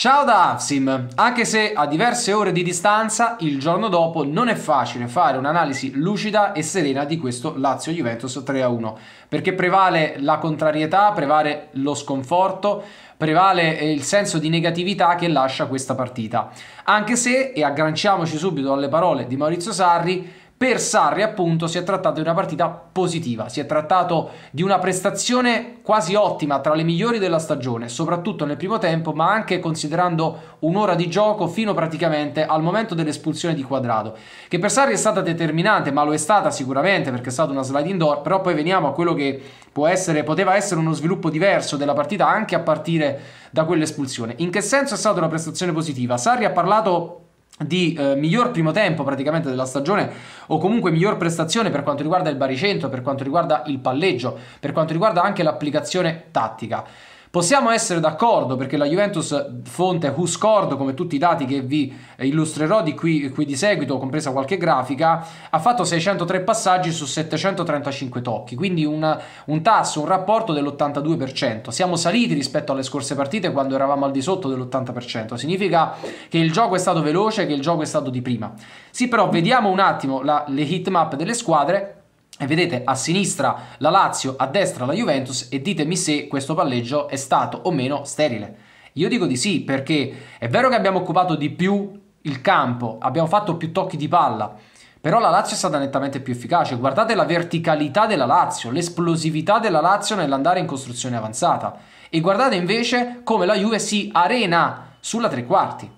Ciao da Afsim! Anche se a diverse ore di distanza, il giorno dopo non è facile fare un'analisi lucida e serena di questo Lazio-Juventus 3-1, perché prevale la contrarietà, prevale lo sconforto, prevale eh, il senso di negatività che lascia questa partita. Anche se, e agganciamoci subito alle parole di Maurizio Sarri, per Sarri appunto si è trattato di una partita positiva, si è trattato di una prestazione quasi ottima tra le migliori della stagione, soprattutto nel primo tempo, ma anche considerando un'ora di gioco fino praticamente al momento dell'espulsione di Quadrado, che per Sarri è stata determinante, ma lo è stata sicuramente perché è stata una sliding door, però poi veniamo a quello che può essere, poteva essere uno sviluppo diverso della partita anche a partire da quell'espulsione. In che senso è stata una prestazione positiva? Sarri ha parlato di eh, miglior primo tempo praticamente della stagione o comunque miglior prestazione per quanto riguarda il baricentro, per quanto riguarda il palleggio, per quanto riguarda anche l'applicazione tattica. Possiamo essere d'accordo perché la Juventus fonte WhoScored, come tutti i dati che vi illustrerò di qui, qui di seguito, compresa qualche grafica, ha fatto 603 passaggi su 735 tocchi, quindi una, un tasso, un rapporto dell'82%. Siamo saliti rispetto alle scorse partite quando eravamo al di sotto dell'80%, significa che il gioco è stato veloce, che il gioco è stato di prima. Sì, però vediamo un attimo la, le heat map delle squadre e vedete a sinistra la Lazio, a destra la Juventus e ditemi se questo palleggio è stato o meno sterile. Io dico di sì perché è vero che abbiamo occupato di più il campo, abbiamo fatto più tocchi di palla, però la Lazio è stata nettamente più efficace. Guardate la verticalità della Lazio, l'esplosività della Lazio nell'andare in costruzione avanzata e guardate invece come la Juve si arena sulla tre quarti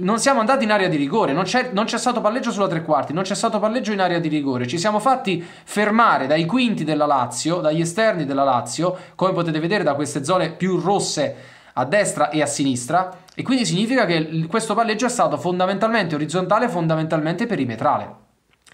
non siamo andati in area di rigore, non c'è, stato palleggio sulla tre quarti, non c'è stato palleggio in area di rigore. Ci siamo fatti fermare dai quinti della Lazio, dagli esterni della Lazio, come potete vedere da queste zone più rosse a destra e a sinistra. E quindi significa che questo palleggio è stato fondamentalmente orizzontale, fondamentalmente perimetrale.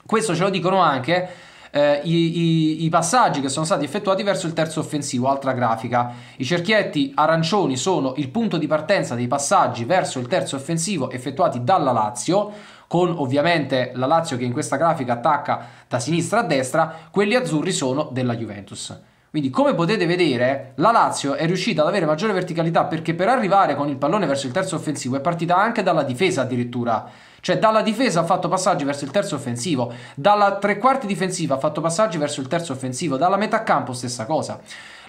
Questo ce lo dicono anche eh, i, i, i, passaggi che sono stati effettuati verso il terzo offensivo, altra grafica. I cerchietti arancioni sono il punto di partenza dei passaggi verso il terzo offensivo effettuati dalla Lazio, con ovviamente la Lazio che in questa grafica attacca da sinistra a destra, quelli azzurri sono della Juventus. Quindi come potete vedere la Lazio è riuscita ad avere maggiore verticalità perché per arrivare con il pallone verso il terzo offensivo è partita anche dalla difesa addirittura cioè dalla difesa ha fatto passaggi verso il terzo offensivo, dalla tre quarti difensiva ha fatto passaggi verso il terzo offensivo, dalla metà campo stessa cosa.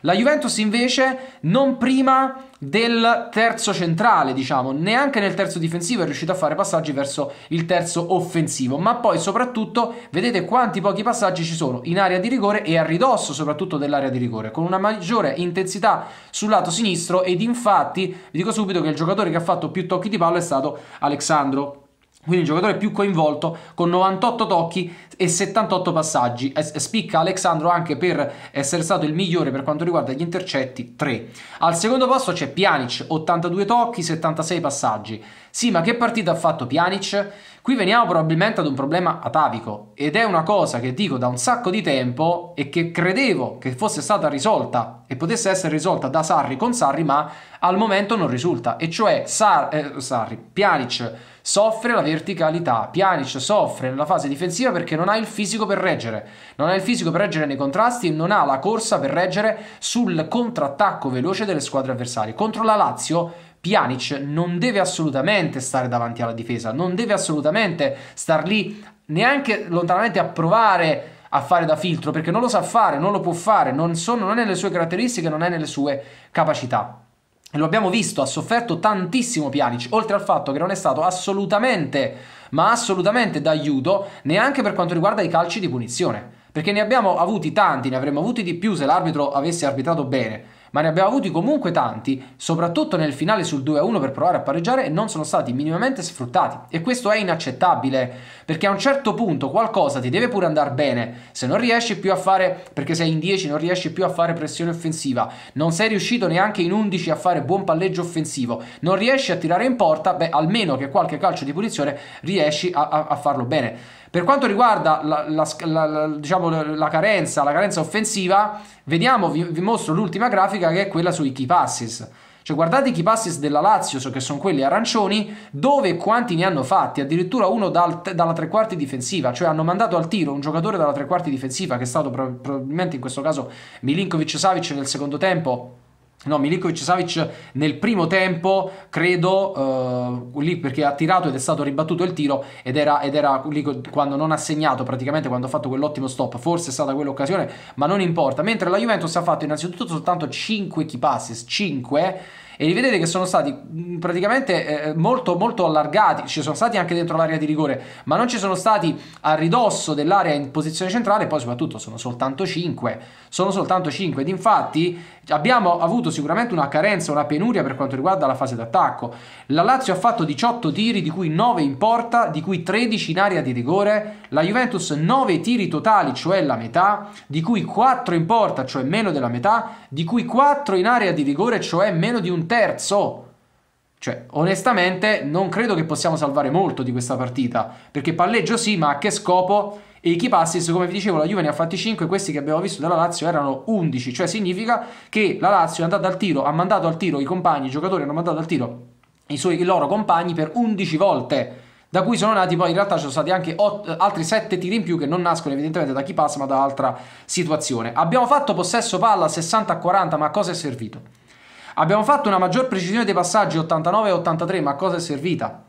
La Juventus invece non prima del terzo centrale, diciamo, neanche nel terzo difensivo è riuscita a fare passaggi verso il terzo offensivo, ma poi soprattutto vedete quanti pochi passaggi ci sono in area di rigore e a ridosso soprattutto dell'area di rigore, con una maggiore intensità sul lato sinistro ed infatti vi dico subito che il giocatore che ha fatto più tocchi di palla è stato Alexandro quindi il giocatore più coinvolto con 98 tocchi e 78 passaggi. spicca Alexandro anche per essere stato il migliore per quanto riguarda gli intercetti 3. Al secondo posto c'è Pjanic, 82 tocchi, 76 passaggi. Sì, ma che partita ha fatto Pjanic? Qui veniamo probabilmente ad un problema atavico ed è una cosa che dico da un sacco di tempo e che credevo che fosse stata risolta e potesse essere risolta da Sarri con Sarri, ma al momento non risulta, e cioè Sar- eh, Sarri, Pjanic soffre la verticalità, Pjanic soffre nella fase difensiva perché non ha il fisico per reggere, non ha il fisico per reggere nei contrasti, e non ha la corsa per reggere sul contrattacco veloce delle squadre avversarie. Contro la Lazio Pjanic non deve assolutamente stare davanti alla difesa, non deve assolutamente star lì neanche lontanamente a provare a fare da filtro perché non lo sa fare, non lo può fare, non, sono, non è nelle sue caratteristiche, non è nelle sue capacità. lo abbiamo visto, ha sofferto tantissimo Pjanic, oltre al fatto che non è stato assolutamente, ma assolutamente d'aiuto neanche per quanto riguarda i calci di punizione, perché ne abbiamo avuti tanti, ne avremmo avuti di più se l'arbitro avesse arbitrato bene ma ne abbiamo avuti comunque tanti, soprattutto nel finale sul 2-1 per provare a pareggiare e non sono stati minimamente sfruttati. E questo è inaccettabile, perché a un certo punto qualcosa ti deve pure andare bene, se non riesci più a fare, perché sei in 10, non riesci più a fare pressione offensiva, non sei riuscito neanche in 11 a fare buon palleggio offensivo, non riesci a tirare in porta, beh almeno che qualche calcio di punizione riesci a, a, a farlo bene. Per quanto riguarda la, la, la, diciamo, la carenza, carenza, offensiva, vediamo, vi, vi mostro l'ultima grafica che è quella sui key passes. Cioè guardate i key passes della Lazio, che sono quelli arancioni, dove quanti ne hanno fatti, addirittura uno dal, dalla tre quarti difensiva, cioè hanno mandato al tiro un giocatore dalla tre quarti difensiva che è stato probabilmente in questo caso Milinkovic Savic nel secondo tempo No, Milikovic Savic nel primo tempo, credo, eh, lì perché ha tirato ed è stato ribattuto il tiro ed era, ed era lì quando non ha segnato praticamente, quando ha fatto quell'ottimo stop, forse è stata quell'occasione, ma non importa. Mentre la Juventus ha fatto innanzitutto soltanto 5 key passes, 5 e li vedete che sono stati mm, praticamente eh, eh, molto molto allargati, ci sono stati anche dentro l'area di rigore, ma non ci sono stati a ridosso dell'area in posizione centrale, poi soprattutto sono soltanto 5, sono soltanto 5 ed infatti abbiamo avuto sicuramente una carenza, una penuria per quanto riguarda la fase d'attacco. La Lazio ha fatto 18 tiri, di cui 9 in porta, di cui 13 in area di rigore, la Juventus 9 tiri totali, cioè la metà, di cui 4 in porta, cioè meno della metà, di cui 4 in area di rigore, cioè meno di un terzo. Cioè, onestamente, non credo che possiamo salvare molto di questa partita. Perché palleggio sì, ma a che scopo? E i key passes, come vi dicevo, la Juve ne ha fatti 5, questi che abbiamo visto dalla Lazio erano 11. Cioè, significa che la Lazio è andata al tiro, ha mandato al tiro i compagni, i giocatori hanno mandato al tiro i, suoi, i loro compagni per 11 volte. Da cui sono nati poi in realtà ci sono stati anche otto, altri 7 tiri in più che non nascono evidentemente da chi passa ma da altra situazione. Abbiamo fatto possesso palla 60-40 ma a cosa è servito? Abbiamo fatto una maggior precisione dei passaggi 89 e 83, ma cosa è servita?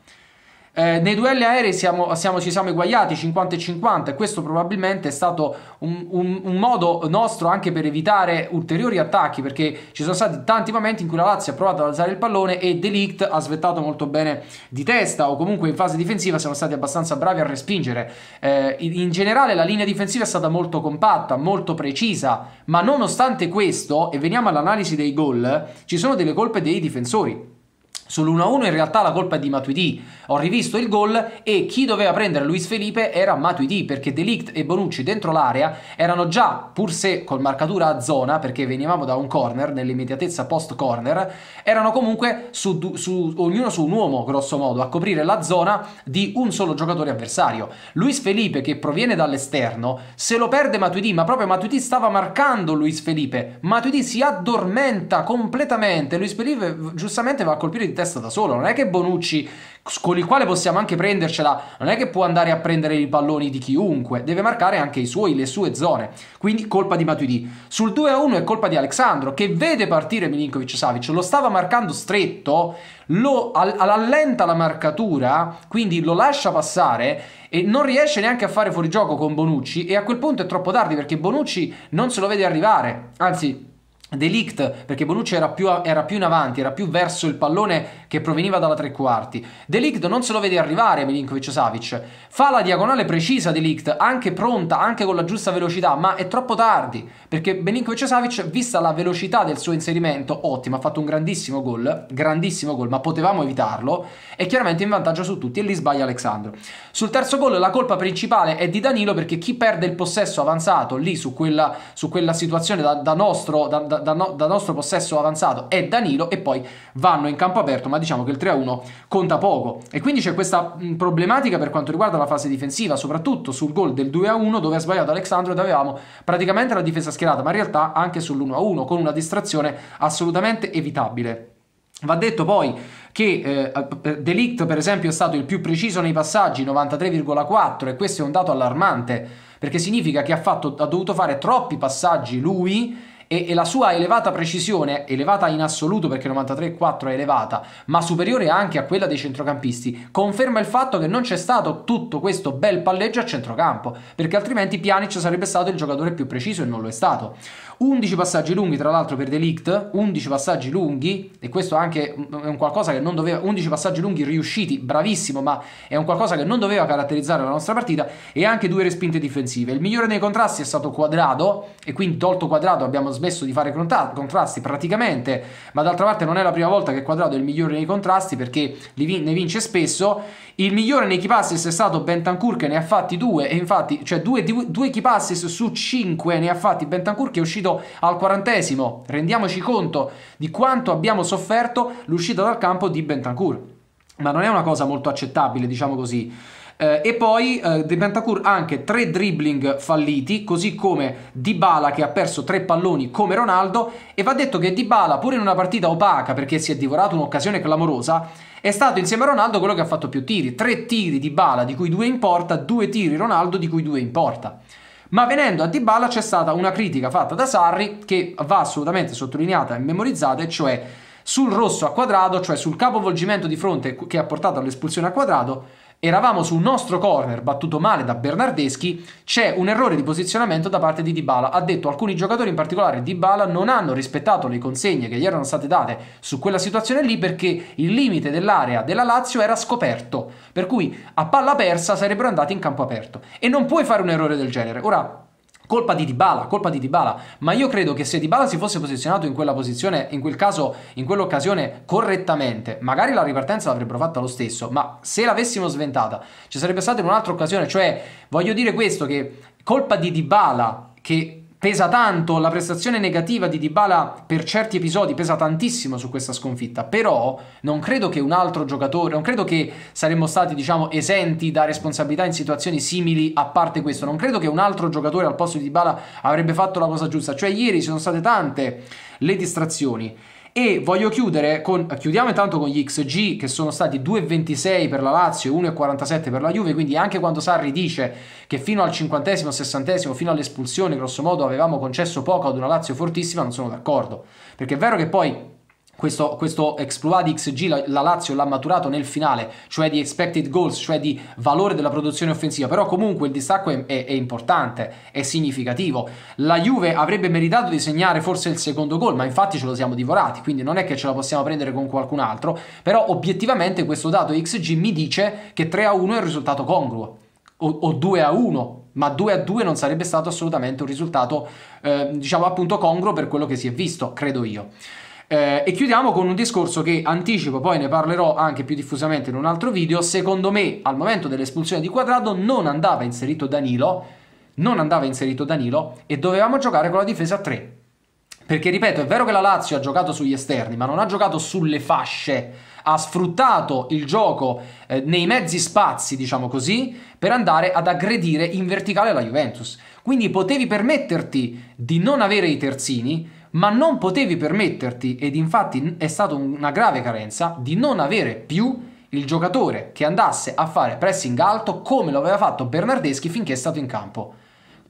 Eh, nei duelli aerei siamo, siamo, ci siamo eguagliati 50 e 50 e questo probabilmente è stato un, un, un, modo nostro anche per evitare ulteriori attacchi perché ci sono stati tanti momenti in cui la Lazio ha provato ad alzare il pallone e Delict ha svettato molto bene di testa o comunque in fase difensiva siamo stati abbastanza bravi a respingere. Eh, in generale la linea difensiva è stata molto compatta, molto precisa, ma nonostante questo, e veniamo all'analisi dei gol, ci sono delle colpe dei difensori. Sull'1-1 in realtà la colpa è di Matuidi, ho rivisto il gol e chi doveva prendere Luis Felipe era Matuidi perché Delict e Bonucci dentro l'area erano già, pur se con marcatura a zona, perché venivamo da un corner, nell'immediatezza post corner, erano comunque su, su, ognuno su un uomo grosso modo a coprire la zona di un solo giocatore avversario. Luis Felipe che proviene dall'esterno se lo perde Matuidi, ma proprio Matuidi stava marcando Luis Felipe, Matuidi si addormenta completamente, Luis Felipe giustamente va a colpire di testa da solo. Non è che Bonucci, con il quale possiamo anche prendercela, non è che può andare a prendere i palloni di chiunque, deve marcare anche suoi, le sue zone. Quindi colpa di Matuidi. Sul 2-1 è colpa di Alexandro, che vede partire Milinkovic Savic, lo stava marcando stretto, lo allenta la marcatura, quindi lo lascia passare e non riesce neanche a fare fuorigioco con Bonucci e a quel punto è troppo tardi perché Bonucci non se lo vede arrivare, anzi Delict perché Bonucci era più, era più, in avanti, era più verso il pallone che proveniva dalla tre quarti. Delict non se lo vede arrivare Milinkovic Savic. Fa la diagonale precisa Delict, anche pronta, anche con la giusta velocità, ma è troppo tardi perché Milinkovic Savic, vista la velocità del suo inserimento, ottimo, ha fatto un grandissimo gol, grandissimo gol, ma potevamo evitarlo. È chiaramente in vantaggio su tutti e lì sbaglia Alexandro. Sul terzo gol la colpa principale è di Danilo perché chi perde il possesso avanzato lì su quella, su quella situazione da, da nostro da, da da, no, da nostro possesso avanzato è Danilo e poi vanno in campo aperto, ma diciamo che il 3-1 conta poco. E quindi c'è questa problematica per quanto riguarda la fase difensiva, soprattutto sul gol del 2-1 dove ha sbagliato Alexandro ed avevamo praticamente la difesa schierata, ma in realtà anche sull'1-1 con una distrazione assolutamente evitabile. Va detto poi che eh, Delict per esempio è stato il più preciso nei passaggi, 93,4 e questo è un dato allarmante perché significa che ha, fatto, ha dovuto fare troppi passaggi lui e, e la sua elevata precisione, elevata in assoluto perché 93-4 è elevata, ma superiore anche a quella dei centrocampisti, conferma il fatto che non c'è stato tutto questo bel palleggio a centrocampo, perché altrimenti Pjanic sarebbe stato il giocatore più preciso e non lo è stato. 11 passaggi lunghi tra l'altro per Delict, 11 passaggi lunghi e questo anche è un qualcosa che non doveva 11 passaggi lunghi riusciti, bravissimo, ma è un qualcosa che non doveva caratterizzare la nostra partita e anche due respinte difensive. Il migliore nei contrasti è stato Quadrado e quindi tolto Quadrado abbiamo smesso di fare contrasti praticamente, ma d'altra parte non è la prima volta che Quadrado è il migliore nei contrasti perché vin- ne vince spesso. Il migliore nei key passes è stato Bentancur che ne ha fatti due, e infatti, cioè due, due key passes su cinque ne ha fatti Bentancur che è uscito al quarantesimo. Rendiamoci conto di quanto abbiamo sofferto l'uscita dal campo di Bentancur. Ma non è una cosa molto accettabile, diciamo così. Eh, e poi eh, De Bentancur ha anche tre dribbling falliti, così come Dybala che ha perso tre palloni come Ronaldo e va detto che Dybala pur in una partita opaca perché si è divorato un'occasione clamorosa è stato insieme a Ronaldo quello che ha fatto più tiri, tre tiri Dybala, di cui due in porta, due tiri Ronaldo di cui due in porta. Ma venendo a Dybala c'è stata una critica fatta da Sarri che va assolutamente sottolineata e memorizzata, e cioè sul rosso a quadrato, cioè sul capovolgimento di fronte che ha portato all'espulsione a quadrato, Eravamo su un nostro corner battuto male da Bernardeschi, c'è un errore di posizionamento da parte di Dybala. Ha detto alcuni giocatori, in particolare Dybala, non hanno rispettato le consegne che gli erano state date su quella situazione lì perché il limite dell'area della Lazio era scoperto, per cui a palla persa sarebbero andati in campo aperto e non puoi fare un errore del genere. Ora Colpa di Dybala, colpa di Dybala, ma io credo che se Dybala si fosse posizionato in quella posizione, in quel caso, in quell'occasione correttamente, magari la ripartenza l'avrebbero fatta lo stesso, ma se l'avessimo sventata, ci sarebbe stata in un'altra occasione, cioè voglio dire questo che colpa di Dybala che pesa tanto, la prestazione negativa di Dybala per certi episodi pesa tantissimo su questa sconfitta, però non credo che un altro giocatore, non credo che saremmo stati diciamo esenti da responsabilità in situazioni simili a parte questo, non credo che un altro giocatore al posto di Dybala avrebbe fatto la cosa giusta, cioè ieri ci sono state tante le distrazioni e voglio chiudere con. Chiudiamo intanto con gli XG che sono stati 2,26 per la Lazio e 1,47 per la Juve. Quindi anche quando Sarri dice che fino al 50 60 fino all'espulsione, grosso modo, avevamo concesso poco ad una Lazio fortissima, non sono d'accordo. Perché è vero che poi questo, questo exploit di XG la, la Lazio l'ha maturato nel finale, cioè di expected goals, cioè di valore della produzione offensiva, però comunque il distacco è, è, è importante, è significativo. La Juve avrebbe meritato di segnare forse il secondo gol, ma infatti ce lo siamo divorati, quindi non è che ce la possiamo prendere con qualcun altro, però obiettivamente questo dato XG mi dice che 3 a 1 è un risultato congruo, o, o 2 a 1 ma 2 a 2 non sarebbe stato assolutamente un risultato, eh, diciamo appunto, congruo per quello che si è visto, credo io. Eh, e chiudiamo con un discorso che anticipo, poi ne parlerò anche più diffusamente in un altro video. Secondo me, al momento dell'espulsione di Quadrado, non andava inserito Danilo, non andava inserito Danilo e dovevamo giocare con la difesa a 3. Perché ripeto, è vero che la Lazio ha giocato sugli esterni, ma non ha giocato sulle fasce, ha sfruttato il gioco eh, nei mezzi spazi, diciamo così, per andare ad aggredire in verticale la Juventus. Quindi potevi permetterti di non avere i terzini, ma non potevi permetterti, ed infatti è stata una grave carenza, di non avere più il giocatore che andasse a fare pressing alto come lo aveva fatto Bernardeschi finché è stato in campo.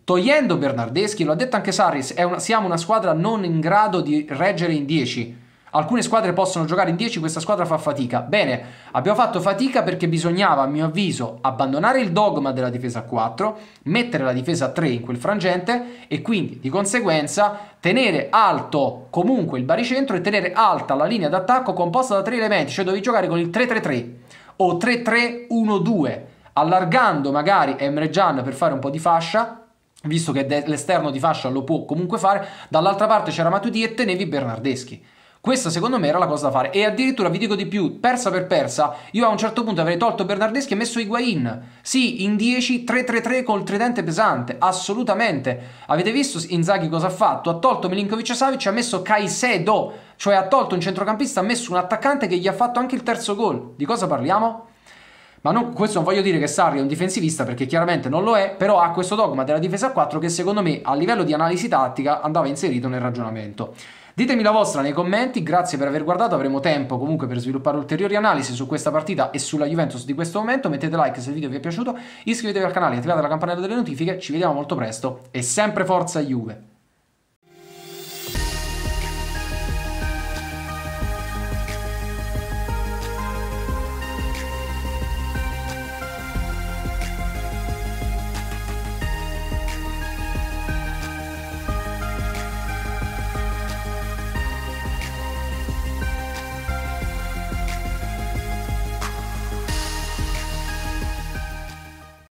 Togliendo Bernardeschi, lo ha detto anche Sarris, una, siamo una squadra non in grado di reggere in 10 Alcune squadre possono giocare in 10, questa squadra fa fatica. Bene, abbiamo fatto fatica perché bisognava, a mio avviso, abbandonare il dogma della difesa a 4, mettere la difesa a 3 in quel frangente e quindi di conseguenza tenere alto comunque il baricentro e tenere alta la linea d'attacco composta da tre elementi, cioè dovevi giocare con il 3-3-3 o 3-3-1-2, allargando magari Emre Gian per fare un po' di fascia, visto che l'esterno di fascia lo può comunque fare, dall'altra parte c'era Matuidi e tenevi Bernardeschi. Questa secondo me era la cosa da fare. E addirittura vi dico di più, persa per persa, io a un certo punto avrei tolto Bernardeschi e messo Higuain. Sì, in 10, 3-3-3 col tridente pesante, assolutamente. Avete visto Inzaghi cosa ha fatto? Ha tolto Milinkovic e Savic e ha messo Caicedo, cioè ha tolto un centrocampista, ha messo un attaccante che gli ha fatto anche il terzo gol. Di cosa parliamo? Ma non, questo non voglio dire che Sarri è un difensivista perché chiaramente non lo è, però ha questo dogma della difesa a 4 che secondo me a livello di analisi tattica andava inserito nel ragionamento. Ditemi la vostra nei commenti, grazie per aver guardato, avremo tempo comunque per sviluppare ulteriori analisi su questa partita e sulla Juventus di questo momento, mettete like se il video vi è piaciuto, iscrivetevi al canale, attivate la campanella delle notifiche, ci vediamo molto presto e sempre forza Juve!